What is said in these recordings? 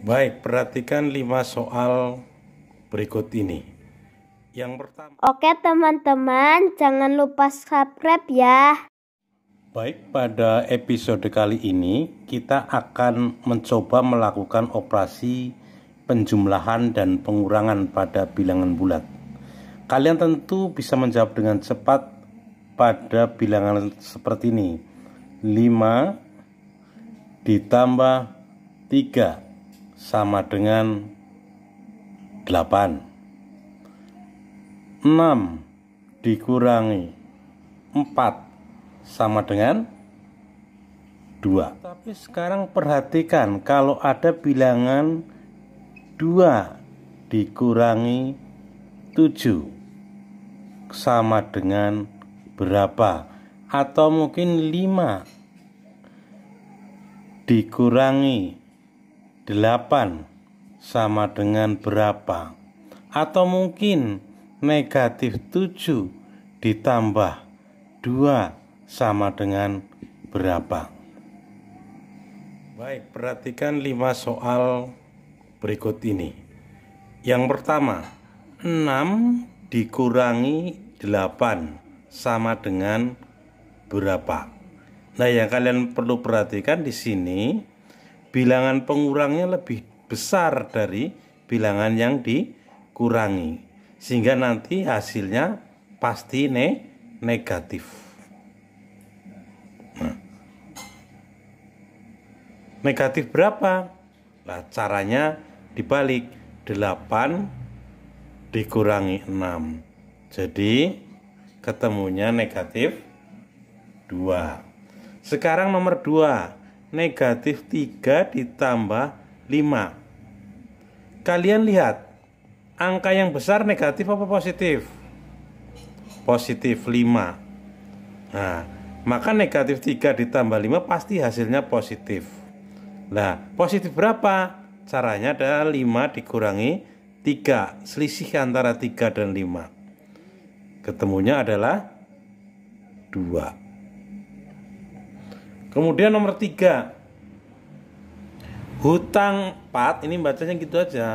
Baik, perhatikan lima soal berikut ini. Yang pertama. Oke, teman-teman, jangan lupa subscribe ya. Baik, pada episode kali ini kita akan mencoba melakukan operasi penjumlahan dan pengurangan pada bilangan bulat. Kalian tentu bisa menjawab dengan cepat pada bilangan seperti ini. 5 ditambah 3 sama dengan 8 6 dikurangi 4 sama dengan 2 tapi sekarang perhatikan kalau ada bilangan 2 dikurangi 7 sama dengan berapa atau mungkin 5 dikurangi 8 sama dengan berapa atau mungkin negatif 7 ditambah 2 sama dengan berapa Baik, perhatikan 5 soal berikut ini Yang pertama 6 dikurangi 8 sama dengan berapa Nah yang kalian perlu perhatikan di sini bilangan pengurangnya lebih besar dari bilangan yang dikurangi sehingga nanti hasilnya pasti ne negatif. Nah. Negatif berapa? Nah, caranya dibalik 8 dikurangi 6. Jadi ketemunya negatif 2. Sekarang nomor 2 negatif 3 ditambah 5 Kalian lihat Angka yang besar negatif apa positif? Positif 5 Nah, maka negatif 3 ditambah 5 pasti hasilnya positif Nah, positif berapa? Caranya adalah 5 dikurangi 3 Selisih antara 3 dan 5 Ketemunya adalah 2 Kemudian nomor tiga Hutang 4 Ini bacanya gitu aja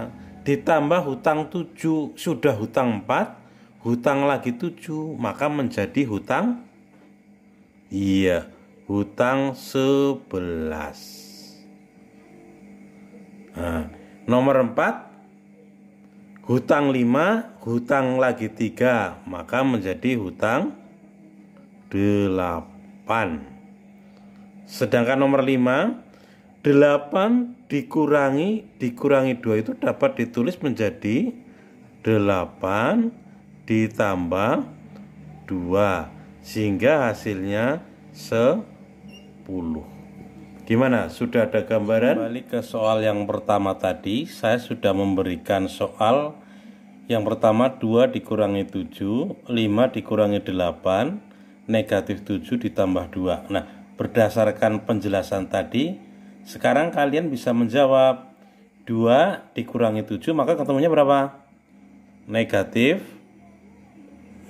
Ditambah hutang 7 Sudah hutang 4 Hutang lagi 7 Maka menjadi hutang Iya Hutang 11 nah, Nomor 4 Hutang 5 Hutang lagi 3 Maka menjadi hutang 8 Sedangkan nomor 5 8 dikurangi dikurangi 2 itu dapat ditulis menjadi 8 ditambah 2 sehingga hasilnya 10. Gimana? Sudah ada gambaran? Kembali ke soal yang pertama tadi, saya sudah memberikan soal yang pertama 2 dikurangi 7, 5 dikurangi 8, negatif 7 ditambah 2. Nah, Berdasarkan penjelasan tadi, sekarang kalian bisa menjawab 2 dikurangi 7 maka ketemunya berapa? Negatif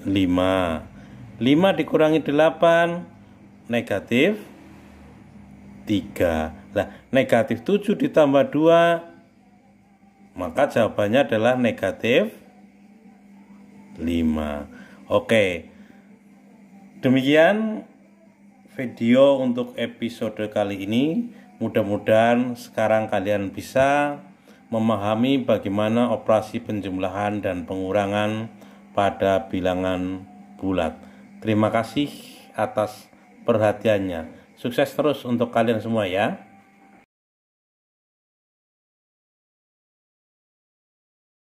5. 5 dikurangi 8 negatif 3. Lah, negatif 7 ditambah 2 maka jawabannya adalah negatif 5. Oke. Demikian video untuk episode kali ini. Mudah-mudahan sekarang kalian bisa memahami bagaimana operasi penjumlahan dan pengurangan pada bilangan bulat. Terima kasih atas perhatiannya. Sukses terus untuk kalian semua ya.